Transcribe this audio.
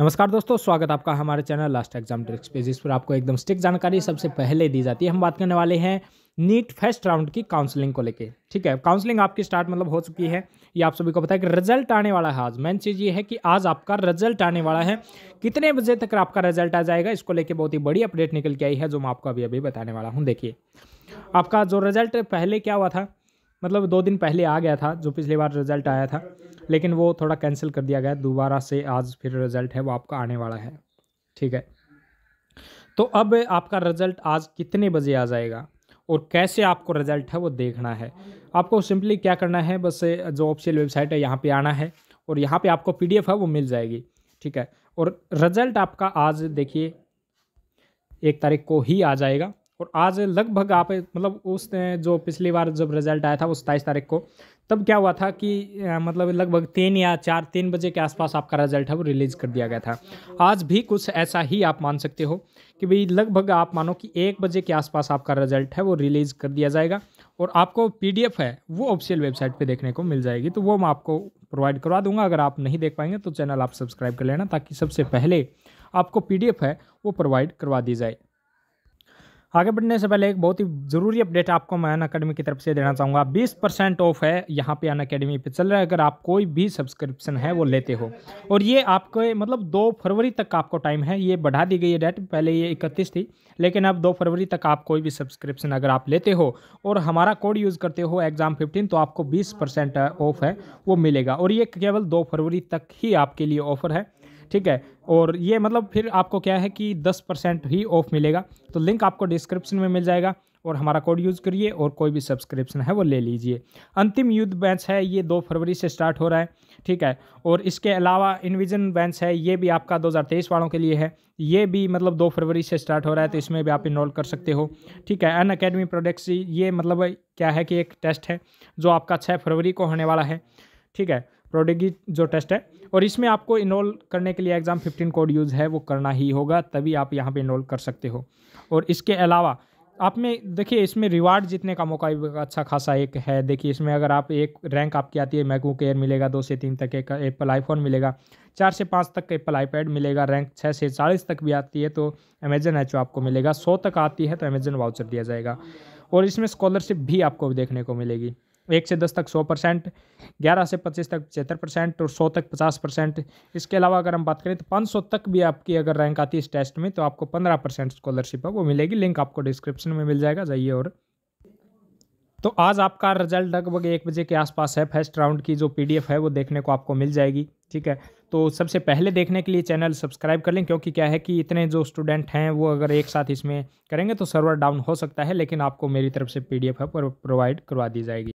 नमस्कार दोस्तों स्वागत आपका हमारे चैनल लास्ट एग्जाम ट्रिक्स पे जिस पर आपको एकदम स्टिक जानकारी सबसे पहले दी जाती है हम बात करने वाले हैं नीट फर्स्ट राउंड की काउंसलिंग को लेके ठीक है काउंसलिंग आपकी स्टार्ट मतलब हो चुकी है ये आप सभी को पता है कि रिजल्ट आने वाला है आज मेन चीज़ ये है कि आज आपका रिजल्ट आने वाला है कितने बजे तक आपका रिजल्ट आ जाएगा इसको लेकर बहुत ही बड़ी अपडेट निकल के आई है जो मैं आपको अभी अभी बताने वाला हूँ देखिए आपका जो रिजल्ट पहले क्या हुआ था मतलब दो दिन पहले आ गया था जो पिछली बार रिज़ल्ट आया था लेकिन वो थोड़ा कैंसिल कर दिया गया दोबारा से आज फिर रिज़ल्ट है वो आपका आने वाला है ठीक है तो अब आपका रिज़ल्ट आज कितने बजे आ जाएगा और कैसे आपको रिज़ल्ट है वो देखना है आपको सिंपली क्या करना है बस जो ऑफिशियल वेबसाइट है यहाँ पे आना है और यहाँ पे आपको पीडीएफ है वो मिल जाएगी ठीक है और रिज़ल्ट आपका आज देखिए एक तारीख को ही आ जाएगा और आज लगभग आप मतलब उस जो पिछली बार जब रिजल्ट आया था वो सत्ताईस तारीख को तब क्या हुआ था कि आ, मतलब लगभग तीन या चार तीन बजे के आसपास आपका रिजल्ट है वो रिलीज़ कर दिया गया था आज भी कुछ ऐसा ही आप मान सकते हो कि भाई लगभग आप मानो कि एक बजे के आसपास आपका रिजल्ट है वो रिलीज़ कर दिया जाएगा और आपको पीडीएफ है वो ऑफिशियल वेबसाइट पे देखने को मिल जाएगी तो वो मैं आपको प्रोवाइड करवा दूंगा अगर आप नहीं देख पाएंगे तो चैनल आप सब्सक्राइब कर लेना ताकि सबसे पहले आपको पीडीएफ है वो प्रोवाइड करवा दी जाए आगे बढ़ने से पहले एक बहुत ही ज़रूरी अपडेट आपको मैं अन अकेडमी की तरफ से देना चाहूँगा 20 परसेंट ऑफ है यहाँ पे अन अकेडमी पे चल रहा है अगर आप कोई भी सब्सक्रिप्शन है वो लेते हो और ये आपके मतलब दो फरवरी तक आपको टाइम है ये बढ़ा दी गई है डेट पहले ये इकतीस थी लेकिन अब दो फरवरी तक आप कोई भी सब्सक्रिप्शन अगर आप लेते हो और हमारा कोड यूज़ करते हो एग्ज़ाम फिफ्टीन तो आपको बीस ऑफ है वो मिलेगा और ये केवल दो फरवरी तक ही आपके लिए ऑफर है ठीक है और ये मतलब फिर आपको क्या है कि दस परसेंट ही ऑफ मिलेगा तो लिंक आपको डिस्क्रिप्शन में मिल जाएगा और हमारा कोड यूज़ करिए और कोई भी सब्सक्रिप्शन है वो ले लीजिए अंतिम युद्ध बैच है ये दो फरवरी से स्टार्ट हो रहा है ठीक है और इसके अलावा इन्विजन बैच है ये भी आपका 2023 वालों के लिए है ये भी मतलब दो फरवरी से स्टार्ट हो रहा है तो इसमें भी आप इनरोल कर सकते हो ठीक है अन अकेडमी प्रोडक्ट्स ये मतलब क्या है कि एक टेस्ट है जो आपका छः फरवरी को होने वाला है ठीक है प्रोडेगी जो टेस्ट है और इसमें आपको इनरोल करने के लिए एग्ज़ाम फिफ्टीन कोड यूज़ है वो करना ही होगा तभी आप यहाँ पर इनरोल कर सकते हो और इसके अलावा आप में देखिए इसमें रिवार्ड जीतने का मौका भी अच्छा खासा एक है देखिए इसमें अगर आप एक रैंक आपकी आती है मैकबुक एयर मिलेगा दो से तीन तक एक एप्पल आईफोन मिलेगा चार से पाँच तक का एप्पल आईपैड मिलेगा रैंक छः से चालीस तक भी आती है तो अमेजन एच आपको मिलेगा सौ तक आती है तो अमेजन वाउचर दिया जाएगा और इसमें स्कॉलरशिप भी आपको देखने को मिलेगी एक से दस तक सौ परसेंट ग्यारह से पच्चीस तक पचहत्तर परसेंट और सौ तक पचास परसेंट इसके अलावा अगर हम बात करें तो पाँच सौ तक भी आपकी अगर रैंक आती है इस टेस्ट में तो आपको पंद्रह परसेंट स्कॉलरशिप है वो मिलेगी लिंक आपको डिस्क्रिप्शन में मिल जाएगा जाइए और तो आज आपका रिजल्ट लगभग एक बजे के आसपास है फर्स्ट राउंड की जो पी है वो देखने को आपको मिल जाएगी ठीक है तो सबसे पहले देखने के लिए चैनल सब्सक्राइब कर लें क्योंकि क्या है कि इतने जो स्टूडेंट हैं वो अगर एक साथ इसमें करेंगे तो सर्वर डाउन हो सकता है लेकिन आपको मेरी तरफ से पीडीएफ है प्रोवाइड करवा दी जाएगी